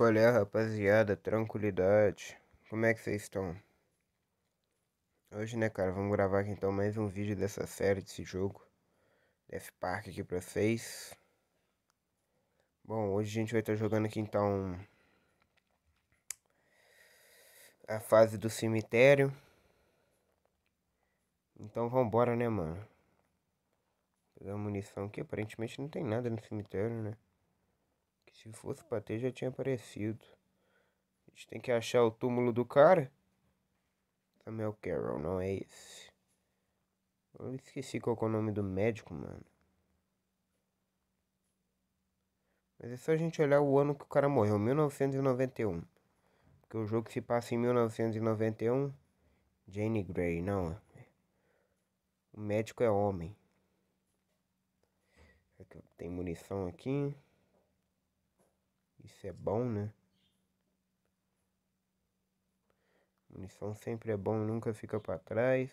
Qual é, rapaziada? Tranquilidade. Como é que vocês estão? Hoje, né, cara, vamos gravar aqui então mais um vídeo dessa série, desse jogo. Death Park aqui pra vocês. Bom, hoje a gente vai estar tá jogando aqui então... A fase do cemitério. Então vambora, né, mano? Vou pegar munição aqui. Aparentemente não tem nada no cemitério, né? Se fosse pra ter, já tinha aparecido. A gente tem que achar o túmulo do cara. Samuel Carroll, não é esse. Eu esqueci qual é o nome do médico, mano. Mas é só a gente olhar o ano que o cara morreu, 1991. Porque o jogo se passa em 1991. Jane Grey, não. É. O médico é homem. Tem munição aqui. Isso é bom, né? Munição sempre é bom, nunca fica para trás.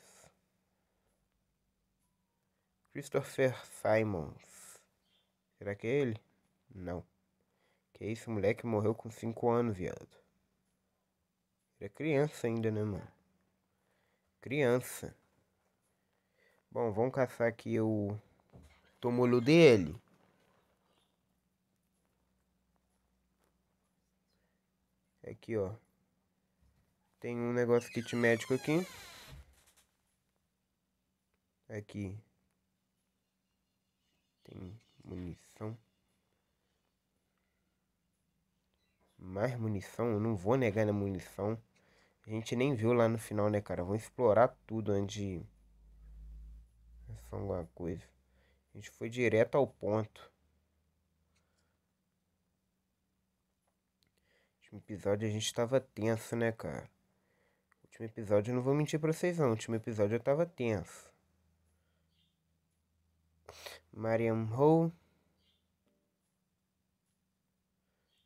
Christopher Simons. Será que é ele? Não. Que isso, moleque morreu com 5 anos, viado. Era criança ainda, né, mano? Criança. Bom, vamos caçar aqui o tomolo dele. Aqui, ó. Tem um negócio kit médico aqui. Aqui. Tem munição. Mais munição? Eu não vou negar na munição. A gente nem viu lá no final, né, cara? Vamos explorar tudo antes de... É só alguma coisa. A gente foi direto ao ponto. último episódio a gente tava tenso, né, cara? Último episódio eu não vou mentir pra vocês não. Último episódio eu tava tenso. Mariam Ho.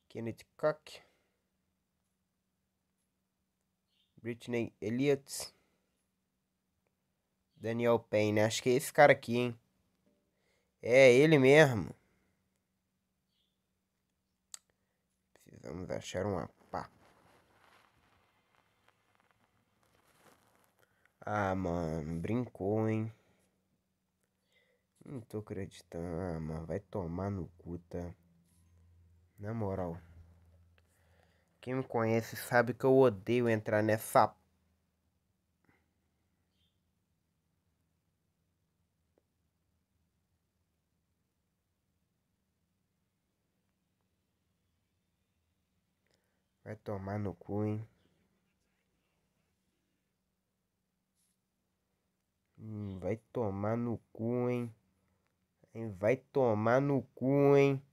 Kenneth Cock. Britney Elliott. Daniel Payne. Acho que é esse cara aqui, hein? É ele mesmo. vamos achar né? uma pá. Ah, mano, brincou, hein? Não tô acreditando. Ah, mano, vai tomar no cu, tá? Na moral. Quem me conhece sabe que eu odeio entrar nessa Vai tomar no cu, hein? Hum, vai tomar no cu, hein? Vai tomar no cu, hein?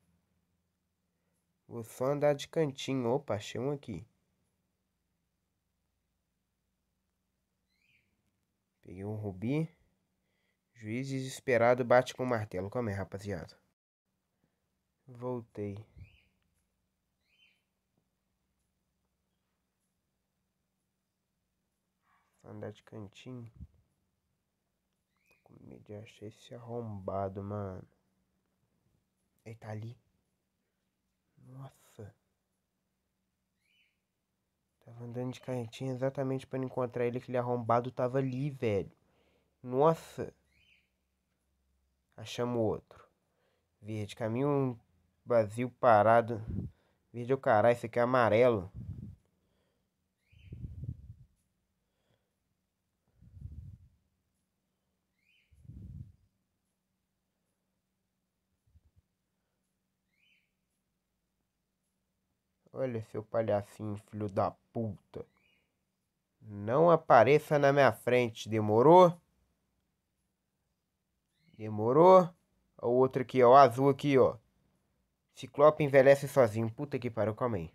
Vou só andar de cantinho. Opa, achei um aqui. Peguei um rubi. Juiz desesperado bate com o martelo. Calma aí, rapaziada. Voltei. Andar de cantinho. Tô com medo de achar esse arrombado, mano. Ele tá ali. Nossa. Tava andando de cantinho exatamente para encontrar ele. Aquele arrombado tava ali, velho. Nossa. Achamos outro. Verde, caminho vazio, parado. Verde é o caralho, esse aqui é amarelo. Olha, seu palhacinho, filho da puta. Não apareça na minha frente, demorou? Demorou? O outro aqui, ó, o azul aqui, ó. Ciclope envelhece sozinho. Puta que pariu, calma aí.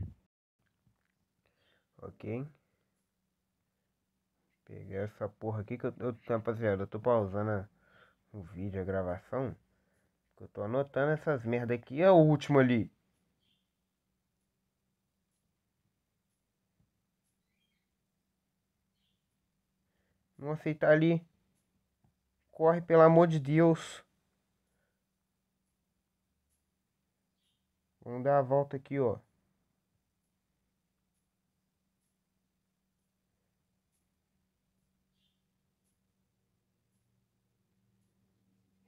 Ok. Peguei essa porra aqui que eu, eu rapaziada, eu tô pausando a, o vídeo, a gravação. Eu tô anotando essas merda aqui. É o último ali. Não aceitar ali. Corre, pelo amor de Deus. Vamos dar a volta aqui, ó.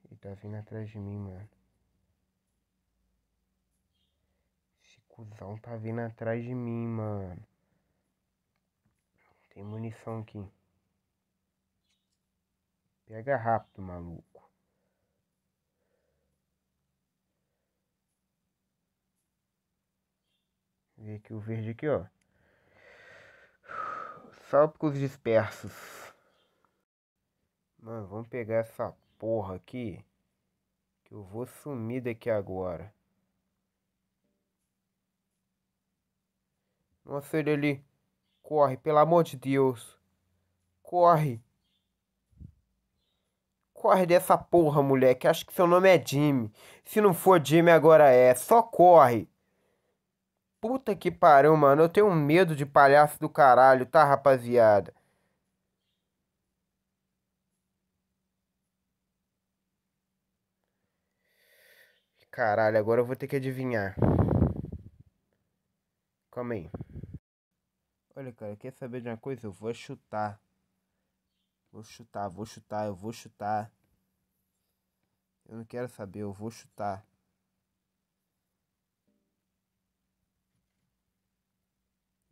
Ele tá vindo atrás de mim, mano. Esse cuzão tá vindo atrás de mim, mano. Tem munição aqui. Pega rápido, maluco. Vê aqui o verde aqui, ó. salpicos dispersos. Mano, vamos pegar essa porra aqui. Que eu vou sumir daqui agora. Nossa, ele ali. Corre, pelo amor de Deus. Corre corre dessa porra, moleque. Acho que seu nome é Jimmy. Se não for Jimmy, agora é. Só corre. Puta que pariu, mano. Eu tenho medo de palhaço do caralho, tá, rapaziada? Caralho, agora eu vou ter que adivinhar. Calma aí. Olha, cara, quer saber de uma coisa? Eu vou chutar. Vou chutar, vou chutar, eu vou chutar. Eu não quero saber, eu vou chutar.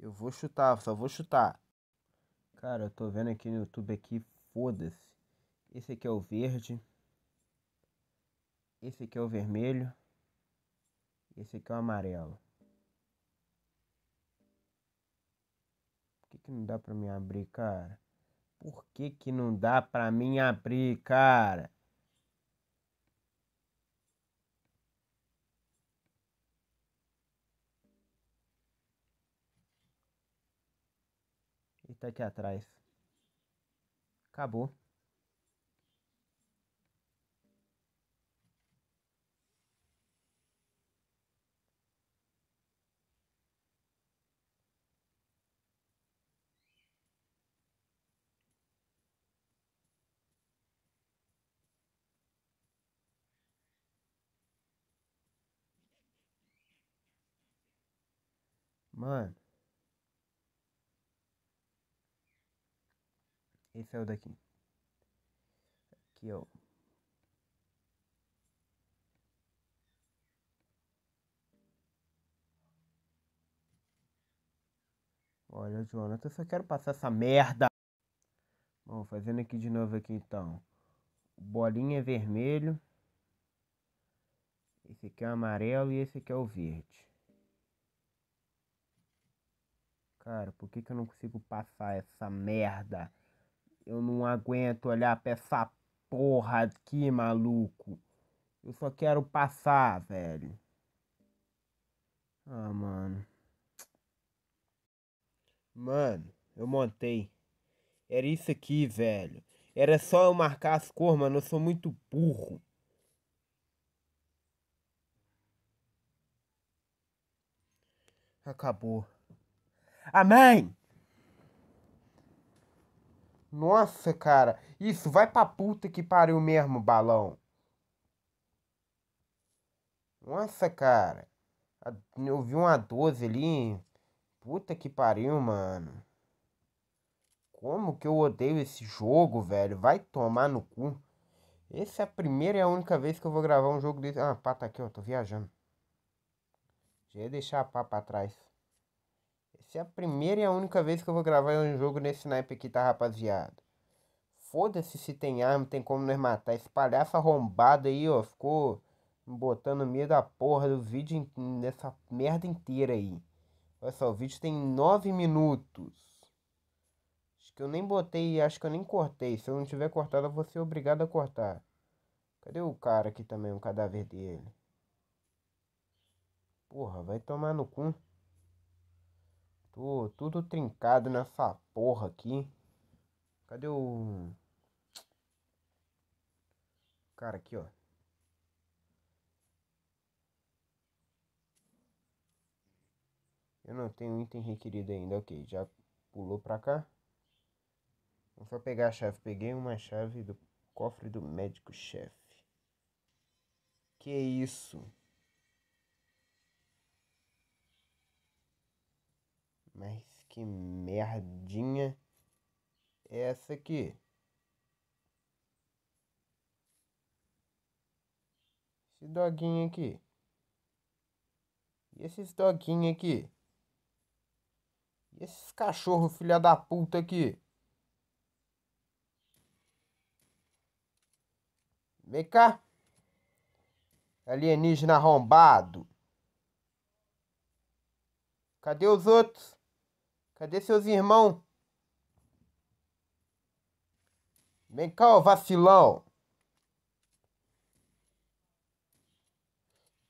Eu vou chutar, só vou chutar. Cara, eu tô vendo aqui no YouTube aqui, foda-se. Esse aqui é o verde. Esse aqui é o vermelho. Esse aqui é o amarelo. Por que, que não dá pra mim abrir, cara? Por que, que não dá pra mim abrir, cara? e tá aqui atrás. Acabou. Mano. Ele saiu daqui. Aqui, ó. Olha, Jonathan, eu só quero passar essa merda. Bom, fazendo aqui de novo aqui então. Bolinha vermelho. Esse aqui é o amarelo e esse aqui é o verde. Cara, por que, que eu não consigo passar essa merda? Eu não aguento olhar pra essa porra aqui, maluco. Eu só quero passar, velho. Ah, mano. Mano, eu montei. Era isso aqui, velho. Era só eu marcar as cores, mano. Eu sou muito burro. Acabou. Amém! Nossa, cara. Isso, vai pra puta que pariu mesmo, balão. Nossa, cara. Eu vi uma 12 ali. Puta que pariu, mano. Como que eu odeio esse jogo, velho? Vai tomar no cu. Essa é a primeira e a única vez que eu vou gravar um jogo desse. Ah, pá, tá aqui, ó. Tô viajando. Já ia deixar a pá pra trás. É a primeira e a única vez que eu vou gravar um jogo nesse naipe aqui, tá, rapaziada? Foda-se se tem arma, tem como nós matar. Esse palhaço arrombado aí, ó, ficou botando medo da porra do vídeo nessa merda inteira aí. Olha só, o vídeo tem 9 minutos Acho que eu nem botei, acho que eu nem cortei. Se eu não tiver cortado, eu vou ser obrigado a cortar. Cadê o cara aqui também, o cadáver dele? Porra, vai tomar no cu. Tô tudo trincado nessa porra aqui. Cadê o. Cara, aqui, ó. Eu não tenho item requerido ainda. Ok, já pulou pra cá. Vamos só pegar a chave. Peguei uma chave do cofre do médico-chefe. Que isso? Mas que merdinha é essa aqui? Esse doguinho aqui. E esses doguinhos aqui? E esses cachorro filha da puta aqui? Vem cá. Alienígena arrombado. Cadê os outros? Cadê seus irmãos? Vem cá, ô vacilão.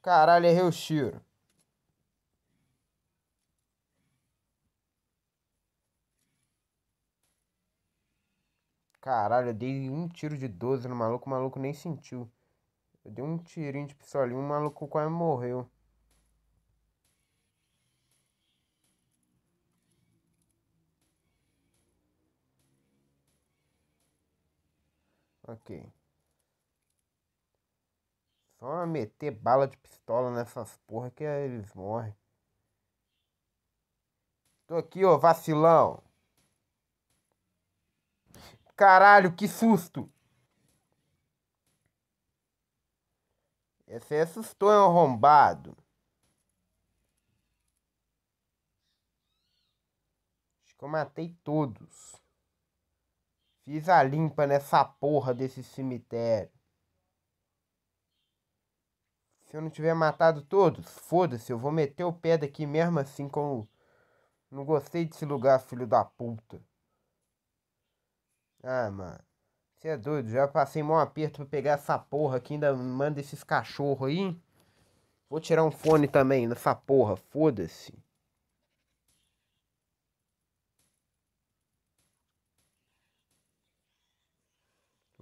Caralho, errei o tiro. Caralho, eu dei um tiro de 12 no maluco, o maluco nem sentiu. Eu dei um tirinho de pistolinha, o maluco quase morreu. Ok. Só meter bala de pistola nessas porra que eles morrem. Tô aqui, ô vacilão. Caralho, que susto! Esse assustou, é um arrombado. Acho que eu matei todos. Fiz a limpa nessa porra desse cemitério. Se eu não tiver matado todos, foda-se, eu vou meter o pé daqui mesmo assim como. Não gostei desse lugar, filho da puta. Ah, mano. Você é doido, já passei mó aperto pra pegar essa porra que ainda manda esses cachorros aí. Vou tirar um fone também nessa porra, foda-se.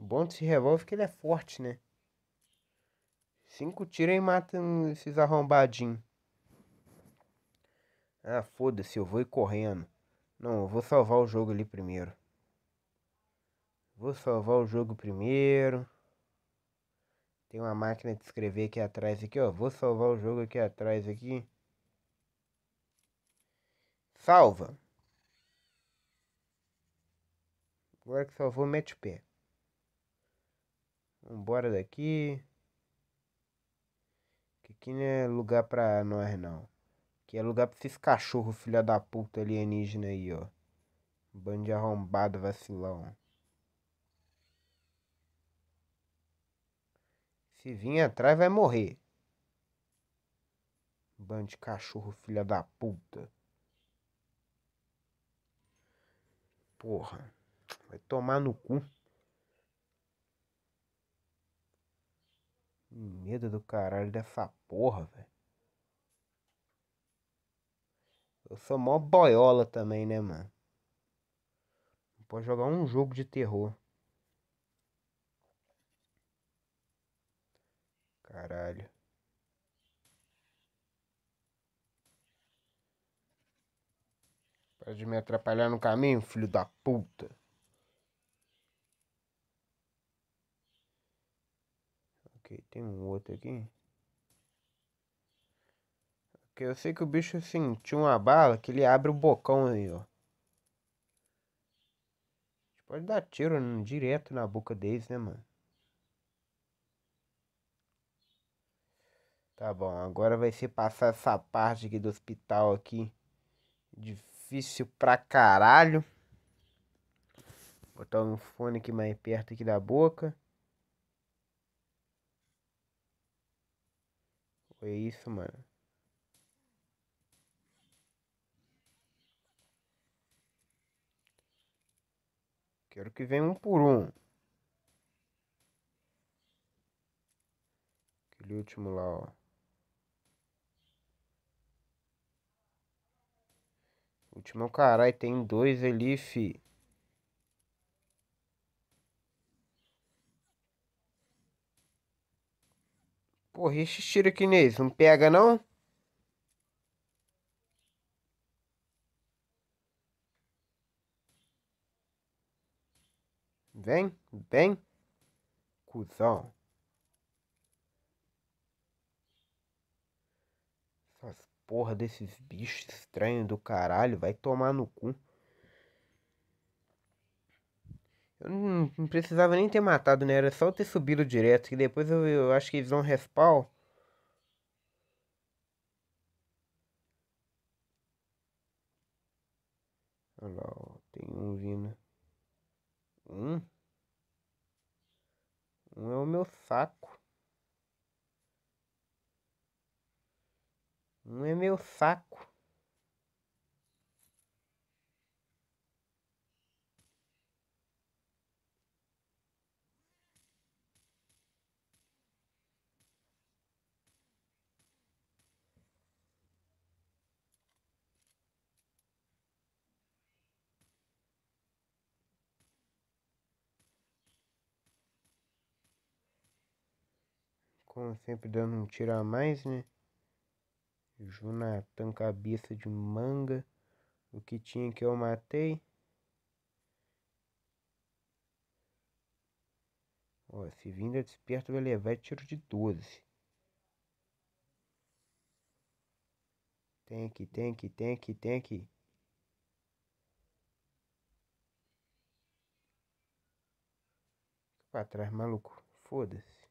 O bom desse revólver é que ele é forte, né? Cinco tiros e mata esses arrombadinhos. Ah, foda-se, eu vou ir correndo. Não, eu vou salvar o jogo ali primeiro. Vou salvar o jogo primeiro. Tem uma máquina de escrever aqui atrás aqui, ó. Vou salvar o jogo aqui atrás aqui. Salva. Agora que salvou, mete o pé. Vambora daqui. Que aqui não é lugar pra nós, não. Aqui é lugar pra esses cachorros, filha da puta alienígena aí, ó. Bando de arrombado, vacilão. Se vir atrás, vai morrer. Bando de cachorro, filha da puta. Porra. Vai tomar no cu. Medo do caralho dessa porra, velho. Eu sou mó boiola também, né, mano? Não pode jogar um jogo de terror. Caralho. Para de me atrapalhar no caminho, filho da puta. tem um outro aqui. Ok, eu sei que o bicho sentiu assim, uma bala que ele abre o bocão aí, ó. Pode dar tiro direto na boca deles, né, mano? Tá bom, agora vai ser passar essa parte aqui do hospital aqui. Difícil pra caralho. Botar um fone aqui mais perto aqui da boca. Foi é isso, mano. Quero que venha um por um. Aquele último lá, ó. O último, caralho, tem dois ali, fi. Porra, e esses tiros aqui neles? Não pega, não? Vem, vem. Cusão. Essas porra desses bichos estranhos do caralho. Vai tomar no cu. Eu não, precisava nem ter matado, né? Era só eu ter subido direto. Que depois eu, eu acho que eles vão respawn. Olha lá, ó, tem um vindo. Um? Um é o meu saco. Um é meu saco. Como sempre, dando um tiro a mais, né? Jonathan, cabeça de manga. O que tinha que eu matei. Ó, se vinda desperto, vai levar tiro de 12. Tem aqui, tem aqui, tem aqui, tem aqui. Pra trás, maluco. Foda-se.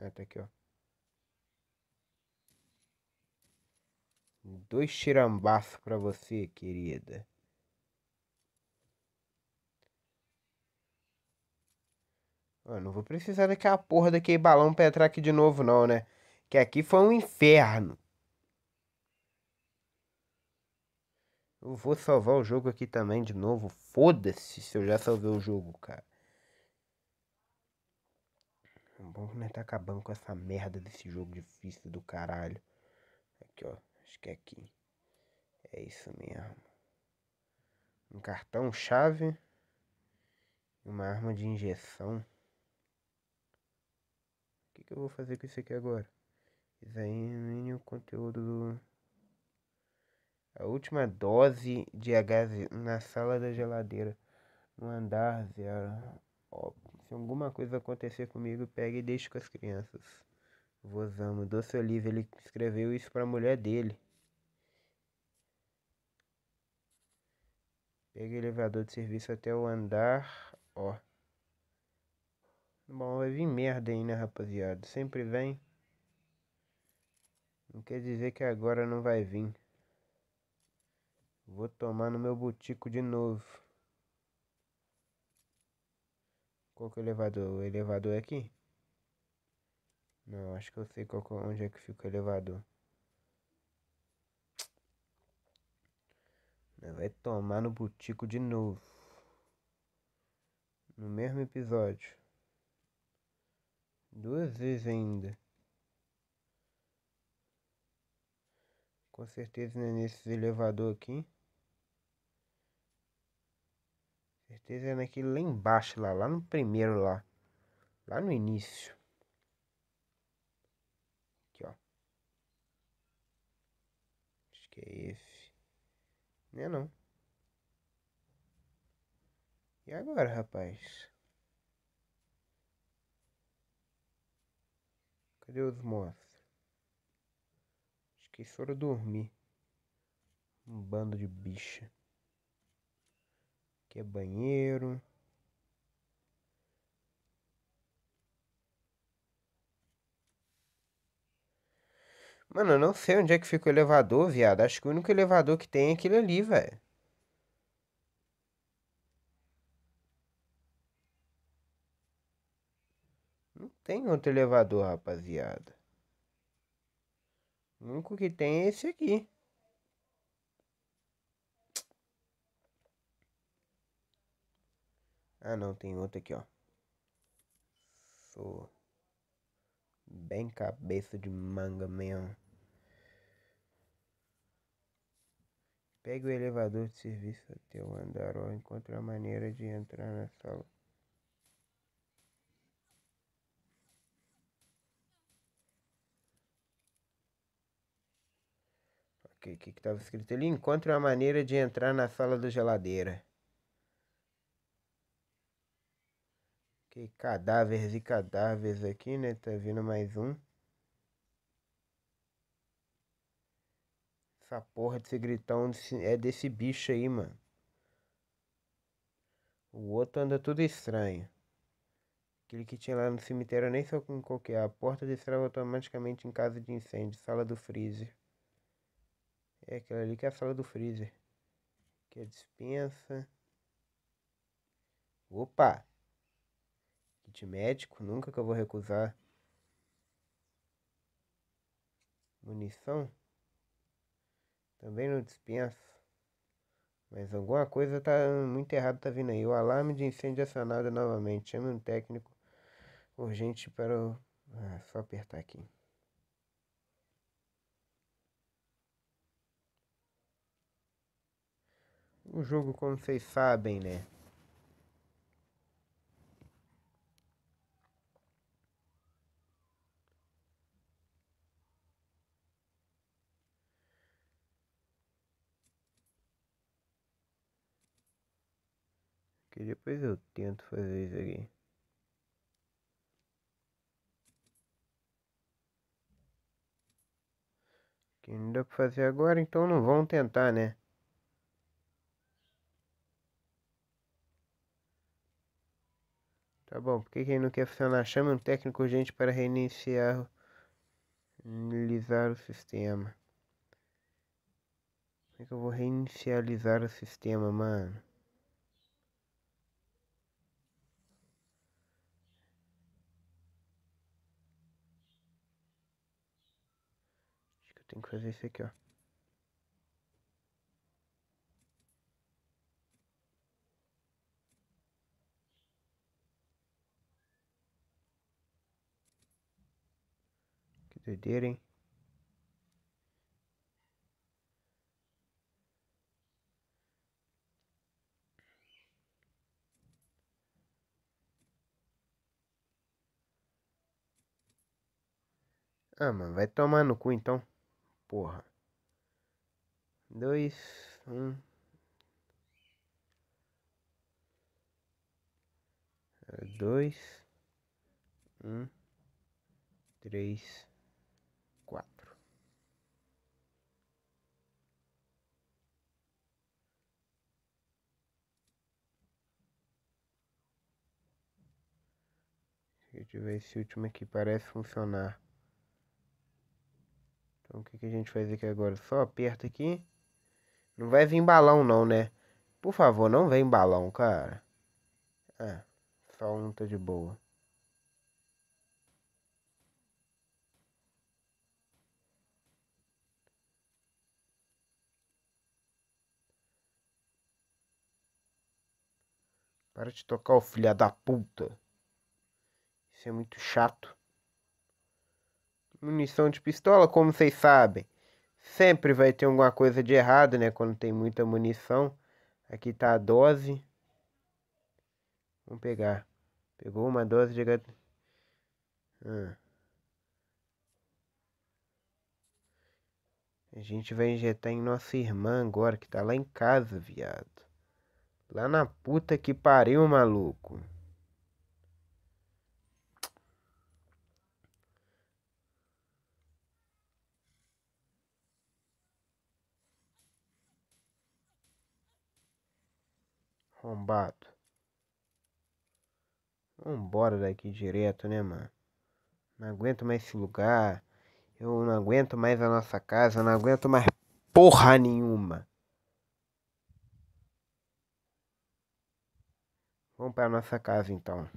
Ah, tá aqui, ó. Dois tirambaços pra você, querida. Ah, não vou precisar daquela porra daquele balão pra entrar aqui de novo, não, né? Que aqui foi um inferno. Eu vou salvar o jogo aqui também de novo. Foda-se se eu já salvei o jogo, cara. O bom né, tá acabando com essa merda desse jogo difícil do caralho. Aqui, ó. Acho que é aqui. É isso mesmo. Um cartão chave. Uma arma de injeção. O que, que eu vou fazer com isso aqui agora? Isso aí é o conteúdo do... A última dose de gás na sala da geladeira. No andar zero. Ó, se alguma coisa acontecer comigo, pegue e deixe com as crianças. Vozamo, Doce livro ele escreveu isso pra mulher dele. Pegue o elevador de serviço até o andar, ó. Bom, vai vir merda aí, né, rapaziada? Sempre vem. Não quer dizer que agora não vai vir. Vou tomar no meu botico de novo. Qual que é o elevador? O elevador é aqui? Não, acho que eu sei qual, é, onde é que fica o elevador. Vai tomar no butico de novo. No mesmo episódio. Duas vezes ainda. Com certeza não é nesse elevador aqui. Certeza é naquele lá embaixo, lá, lá no primeiro lá. Lá no início. Aqui, ó. Acho que é esse. Não é não. E agora, rapaz? Cadê os monstros? Acho que foram dormir. Um bando de bicha. Aqui é banheiro. Mano, eu não sei onde é que fica o elevador, viado. Acho que o único elevador que tem é aquele ali, velho. Não tem outro elevador, rapaziada. O único que tem é esse aqui. Ah, não, tem outro aqui, ó. Sou bem cabeça de manga mesmo. Pegue o elevador de serviço até o andar ou encontre a maneira de entrar na sala. Ok, o que estava escrito ali? Encontre a maneira de entrar na sala da geladeira. cadáveres e cadáveres aqui, né? Tá vindo mais um. Essa porra desse gritão é desse bicho aí, mano. O outro anda tudo estranho. Aquele que tinha lá no cemitério nem só com qualquer. É. A porta destrava automaticamente em caso de incêndio. Sala do freezer. É aquela ali que é a sala do freezer. Que é a dispensa. Opa! de médico, nunca que eu vou recusar. Munição? Também não dispenso. Mas alguma coisa tá muito errada tá vindo aí. O alarme de incêndio é acionado novamente. Chame um técnico urgente para o... Ah, só apertar aqui. O jogo, como vocês sabem, né? Que depois eu tento fazer isso aqui. Que não dá pra fazer agora, então não vão tentar, né? Tá bom, por que, que ele não quer funcionar? Chame um técnico urgente para reiniciar reinicializar o sistema. Como é que eu vou reinicializar o sistema, mano? Tem que fazer isso aqui, ó. Que doideira, hein? Ah, mano, vai tomar no cu então. Porra. Dois, um. Dois, um, três, quatro. Se eu tiver esse último aqui, parece funcionar. Então o que, que a gente faz aqui agora? Só aperta aqui. Não vai vir balão não, né? Por favor, não vem balão, cara. Ah, só um tá de boa. Para de tocar, o filha da puta. Isso é muito chato munição de pistola, como vocês sabem, sempre vai ter alguma coisa de errado, né? Quando tem muita munição. Aqui tá a dose. Vamos pegar. Pegou uma dose de... Ah. A gente vai injetar em nossa irmã agora, que tá lá em casa, viado. Lá na puta que pariu, maluco. Arrombado. Vambora daqui direto, né, mano? Não aguento mais esse lugar. Eu não aguento mais a nossa casa. Não aguento mais porra nenhuma. Vamos pra nossa casa então.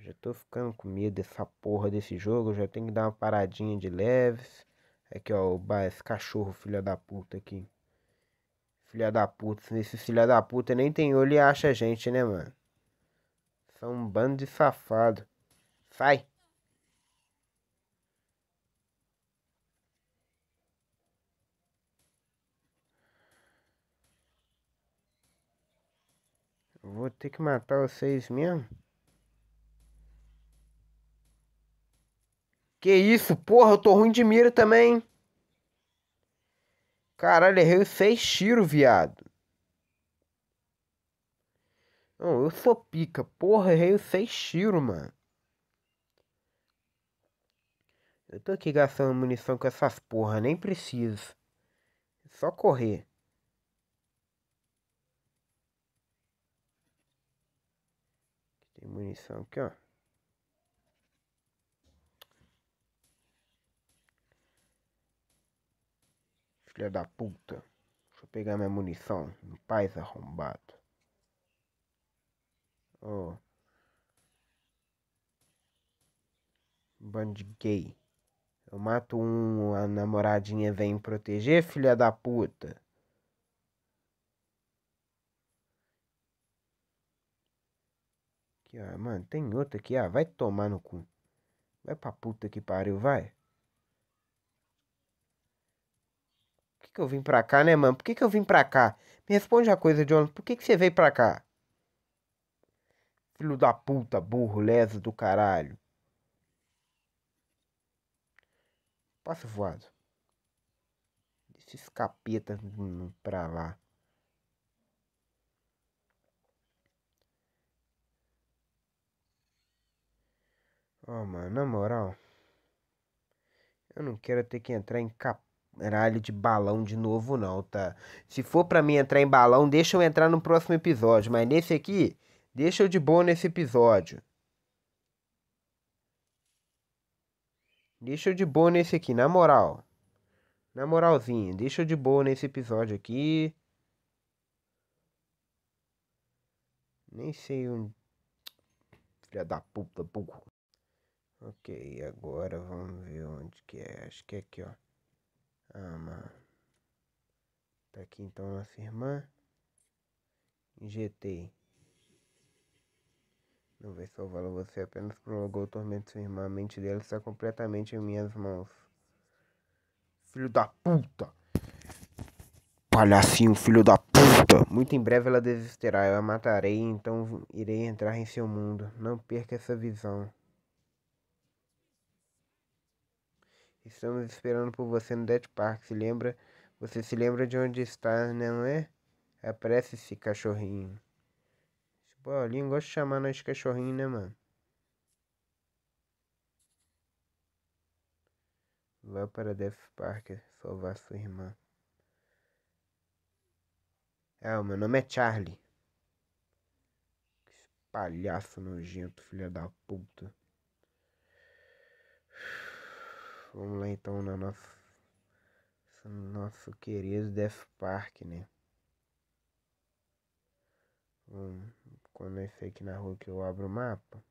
já tô ficando com medo dessa porra desse jogo. já tenho que dar uma paradinha de leves. Aqui ó, o esse cachorro filha da puta aqui. Filha da puta. Esse filha da puta nem tem olho e acha a gente, né, mano? São um bando de safado. Sai! vou ter que matar vocês mesmo? Que isso, porra, eu tô ruim de mira também. Caralho, errei seis tiros, viado. Não, eu sou pica. Porra, errei seis tiros, mano. Eu tô aqui gastando munição com essas porra, nem preciso. só correr. Tem munição aqui, ó. Filha da puta. Deixa eu pegar minha munição. Em pais arrombado. Oh. Bando gay. Eu mato um, a namoradinha vem proteger, filha da puta. Aqui, ó, mano, tem outro aqui, ó. Vai tomar no cu. Vai pra puta que pariu, vai. que eu vim pra cá, né, mano? Por que, que eu vim pra cá? Me responde a coisa, John. Por que, que você veio pra cá? Filho da puta, burro, leso do caralho. Passa voado. Deixa esse capeta pra lá. Ó, oh, mano, na moral. Eu não quero ter que entrar em capeta caralho de balão de novo, não, tá? Se for para mim entrar em balão, deixa eu entrar no próximo episódio. Mas nesse aqui, deixa eu de boa nesse episódio. Deixa eu de boa nesse aqui, na moral. Na moralzinha, deixa eu de boa nesse episódio aqui. Nem sei onde. Filha da puta, burro. Ok, agora vamos ver onde que é. Acho que é aqui, ó ama. Tá aqui então afirmar. Injetei. Não vai salvá-la, você apenas prolongou o tormento de sua irmã. A mente dela está completamente em minhas mãos. Filho da puta! Palhacinho, filho da puta! Muito em breve ela desistirá. Eu a matarei, então irei entrar em seu mundo. Não perca essa visão. Estamos esperando por você no Death Park. Se lembra? Você se lembra de onde está, não é? Apresse-se, cachorrinho. Esse bolinho gosta de chamar nós de cachorrinho, né, mano? Vá para Death Park salvar sua irmã. É, o meu nome é Charlie. Que palhaço nojento, filha da puta. Vamos lá então na nosso nosso querido Death Park, né? Bom, quando eu aqui na rua que eu abro o mapa.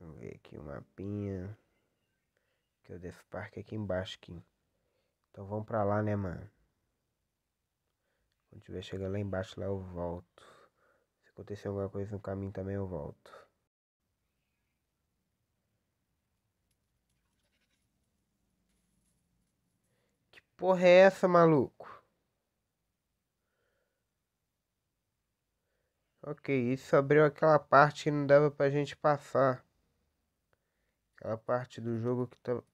Vamos ver aqui o mapinha. Que é o Death Park é aqui embaixo aqui. Então vamos pra lá, né, mano? Quando tiver chegando lá embaixo, lá eu volto. Se acontecer alguma coisa no caminho também eu volto. Que porra é essa, maluco? Ok, isso abriu aquela parte que não dava pra gente passar. Aquela parte do jogo que tava. Tá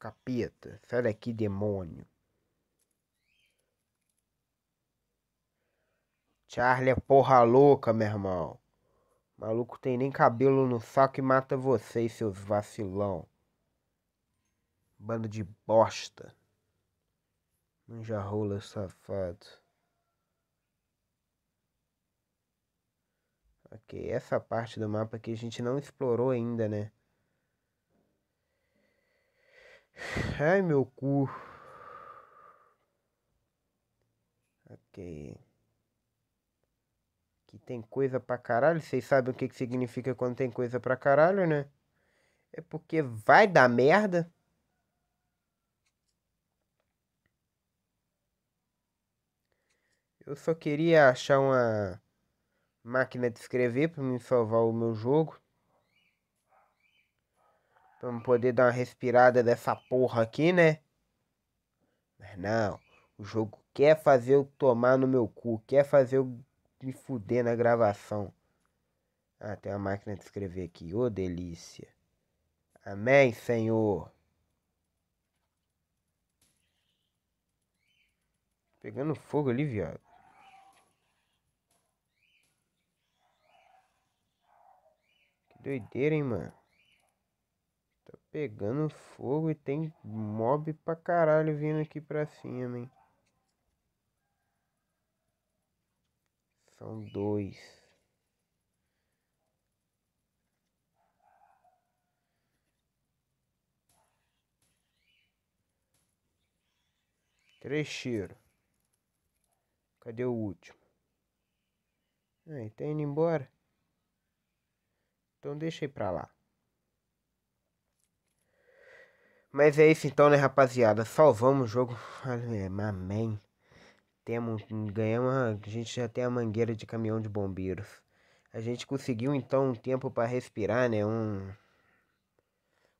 Capeta, sai daqui, demônio. Charlie é porra louca, meu irmão. maluco tem nem cabelo no saco e mata vocês, seus vacilão. Bando de bosta. Manja rola safado. Ok, essa parte do mapa que a gente não explorou ainda, né? Ai, meu cu. Ok. Aqui tem coisa pra caralho. Vocês sabem o que, que significa quando tem coisa pra caralho, né? É porque vai dar merda. Eu só queria achar uma máquina de escrever para me salvar o meu jogo. Pra poder dar uma respirada dessa porra aqui, né? Mas não. O jogo quer fazer eu tomar no meu cu. Quer fazer eu me fuder na gravação. Ah, tem uma máquina de escrever aqui. Ô, oh, delícia. Amém, Senhor. Pegando fogo ali, viado. Que doideira, hein, mano pegando fogo e tem mob pra caralho vindo aqui pra cima, hein? São dois. Três tiros. Cadê o último? Aí, ah, tá indo embora? Então deixa aí pra lá. Mas é isso então, né, rapaziada? Salvamos o jogo. Amém. Temos, ganhamos, a gente já tem a mangueira de caminhão de bombeiros. A gente conseguiu então um tempo para respirar, né? Um,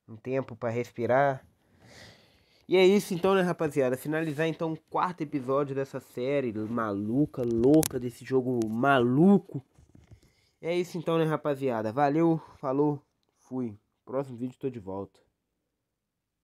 um tempo para respirar. E é isso então, né, rapaziada? Finalizar então o quarto episódio dessa série maluca, louca, desse jogo maluco. É isso então, né, rapaziada? Valeu, falou, fui. Próximo vídeo tô de volta.